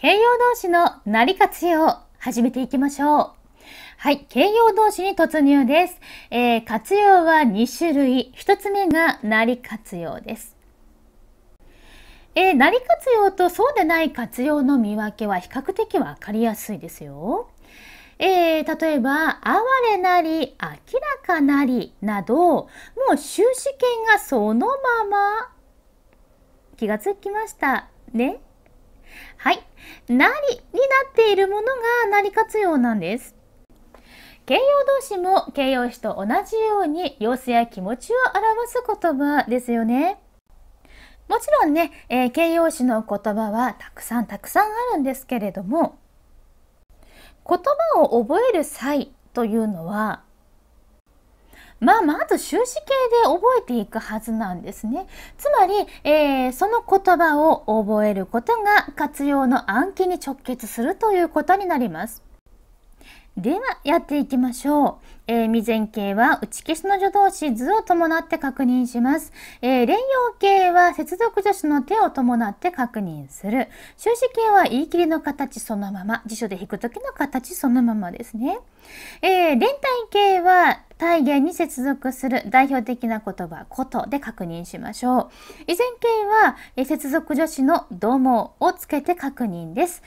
形容動詞のなり活用、始めていきましょう。はい、形容動詞に突入です。えー、活用は2種類。1つ目がなり活用です。えー、なり活用とそうでない活用の見分けは比較的わかりやすいですよ。えー、例えば、哀れなり、明らかなりなど、もう終止形がそのまま気がつきましたね。はい。なりになっているものがなり活用なんです。形容動詞も形容詞と同じように様子や気持ちを表す言葉ですよね。もちろんね、えー、形容詞の言葉はたくさんたくさんあるんですけれども言葉を覚える際というのはまあまああと修士系で覚えていくはずなんですね。つまり、えー、その言葉を覚えることが活用の暗記に直結するということになります。ではやっていきましょう。えー、未然形は打ち消しの助動詞図を伴って確認します。えー、連用形は接続助詞の手を伴って確認する。終止形は言い切りの形そのまま、辞書で引く時の形そのままですね。えー、連帯形は体言に接続する代表的な言葉、ことで確認しましょう。以前形は、え接続助詞のどもをつけて確認です。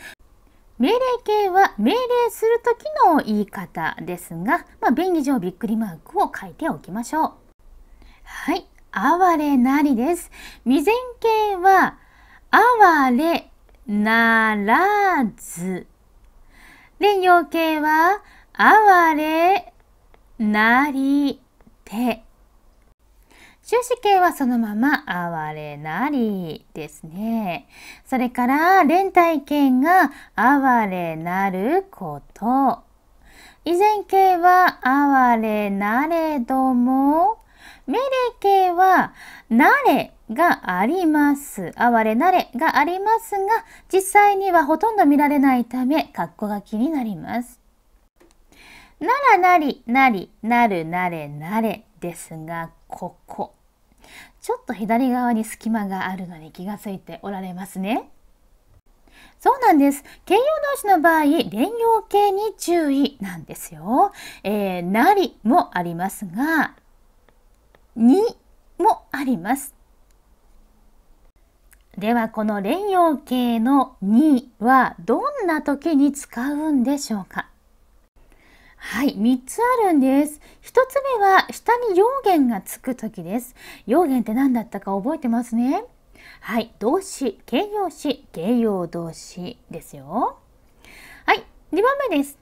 命令形は命令する時の言い方ですが、まあ、便宜上びっくりマークを書いておきましょう。はい、哀れなりです。未然形は哀れならず。連用形は哀れなりて。終止形はそのまま哀れなりですね。それから連帯形が哀れなること。以然形は哀れなれども、命令形はなれがあります。哀れなれがありますが、実際にはほとんど見られないため、格好が気になります。ならなり、なり、なる、なれ、なれですが、ここちょっと左側に隙間があるのに気がついておられますねそうなんです。形容動詞の場合、連用形に注意なんですよ。えー、なりもありますが、にもあります。では、この連用形のにはどんな時に使うんでしょうかはい、3つあるんです。1つ目は下に要言がつく時です。要言って何だったか覚えてますねはい、動詞、形容詞、形容動詞ですよ。はい、2番目です。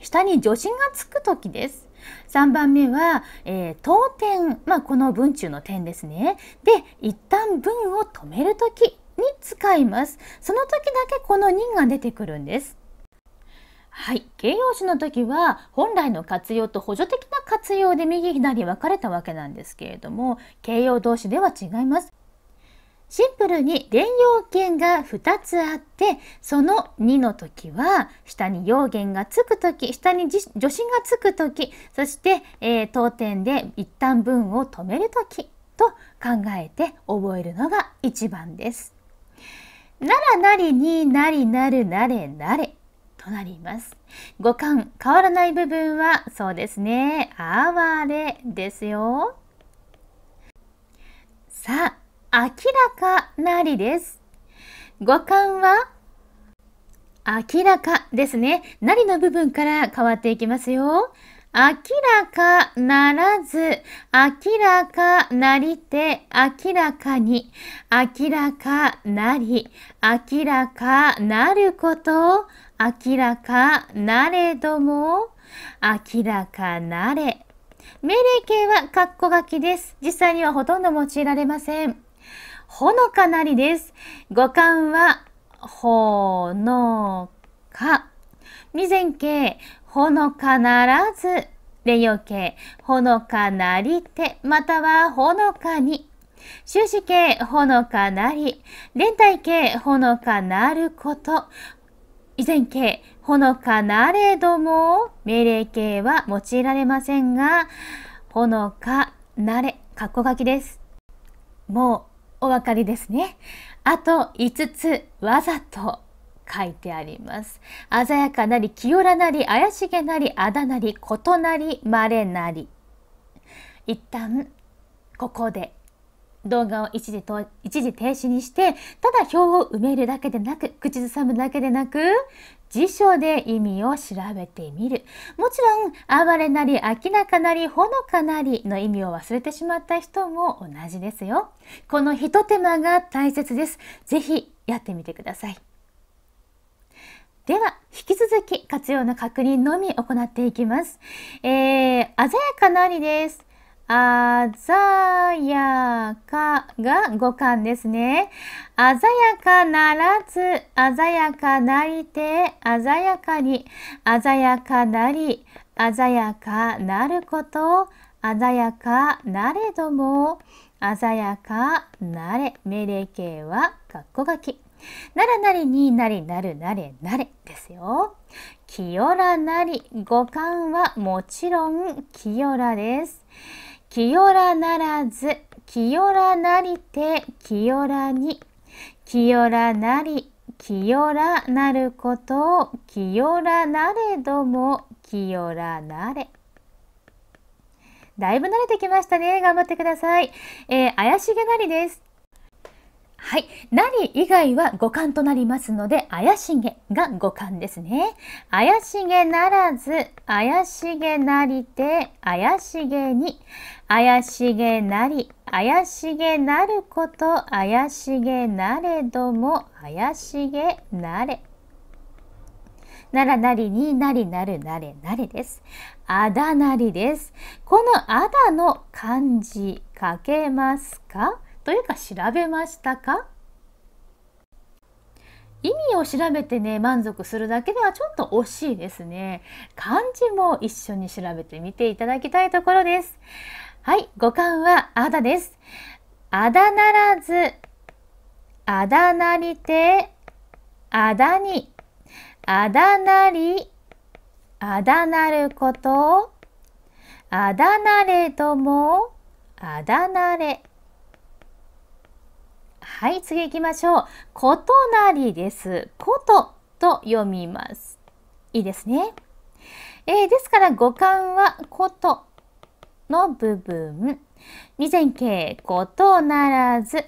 下に助詞がつく時です。3番目は、えー、当点、まあ、この文中の点ですね。で、一旦文を止める時に使います。その時だけこの2が出てくるんです。はい、形容詞の時は本来の活用と補助的な活用で右左分かれたわけなんですけれども形容動詞では違います。シンプルに連用形が2つあってその2の時は下に用言がつく時下に助詞がつく時そして、えー、当点で一旦文を止める時と考えて覚えるのが一番です。ならなりになりなるなれなれとなります。五感、変わらない部分はそうですね、哀れですよ。さあ、明らかなりです。五感は明らかですね。なりの部分から変わっていきますよ。明らかならず、明らかなりて、明らかに、明らかなり、明らかなること、明らかなれども、明らかなれ。命令形は括弧書きです。実際にはほとんど用いられません。ほのかなりです。五感は、ほのか。未然形、ほのかならずれよけ、ほのかなりて、またはほのかに。終止形、ほのかなり、連帯形、ほのかなること。以前形、ほのかなれども、命令形は用いられませんが、ほのかなれ、かっこ書きです。もうお分かりですね。あと5つ、わざと。書いてあります鮮やかなり清らなり怪しげなりあだなり異なり稀なり一旦ここで動画を一時と一時停止にしてただ表を埋めるだけでなく口ずさむだけでなく辞書で意味を調べてみるもちろん「哀れなり明らかなりほのかなり」の意味を忘れてしまった人も同じですよ。このひと手間が大切です。ぜひやってみてください。では、引き続き活用の確認のみ行っていきます。えー、鮮やかなりです。鮮やかが五感ですね。鮮やかならず、鮮やかなりて、鮮やかに、鮮やかなり、鮮やかなること、鮮やかなれども、鮮やかなれ、命令形は、かっこがき。ならなりになりなるなれなれですよ。清らなり五感はもちろん清らです。清らならず清らなりて清らに清らなり清らなることを清らなれども清らなれ。だいぶ慣れてきましたね。頑張ってください。えー、怪しげなりです。はい。なり以外は五感となりますので、怪しげが五感ですね。怪しげならず、怪しげなりて、怪しげに、怪しげなり、怪しげなること、怪しげなれども、怪しげなれ。ならなりになりなるなれなれです。あだなりです。このあだの漢字書けますかというか調べましたか意味を調べてね満足するだけではちょっと惜しいですね漢字も一緒に調べてみていただきたいところですはい五感はあだですあだならずあだなりてあだにあだなりあだなることあだなれどもあだなれはい、次行きましょう。ことなりです。ことと読みます。いいですね。えー、ですから五感はことの部分。未然形ことならず。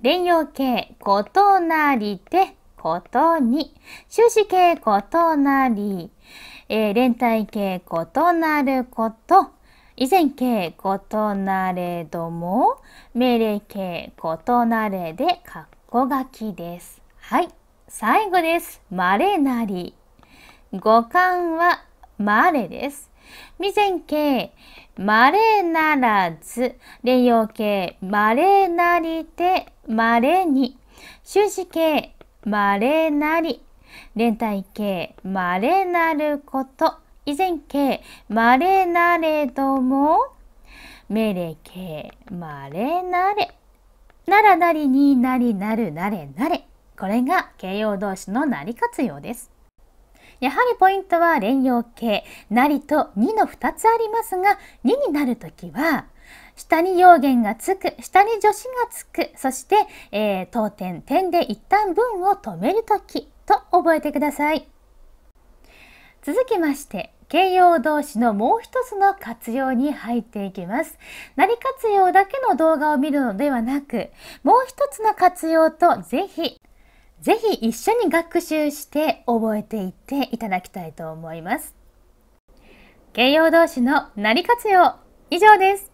連用形ことなりてことに。終止形ことなり。えー、連帯形ことなること。以前形異なれども命令形異なれで括弧書きです。はい、最後です。まれなり。五感はまれです。未然形まれならず、連用形まれなりてまれに、終止形まれなり、連帯形まれなること、以前形、まれなれども、めれけ、まれなれ。ならなりになりなるなれなれ。これが形容動詞のなり活用です。やはりポイントは連用形、なりとにの2つありますが、に」になるときは、下に要言がつく、下に助詞がつく、そして、えー、当点、点で一旦文を止めるときと覚えてください。続きまして形容動詞のもう一つの活用に入っていきます。り活用だけの動画を見るのではなく、もう一つの活用とぜひ、ぜひ一緒に学習して覚えていっていただきたいと思います。形容動詞のり活用以上です。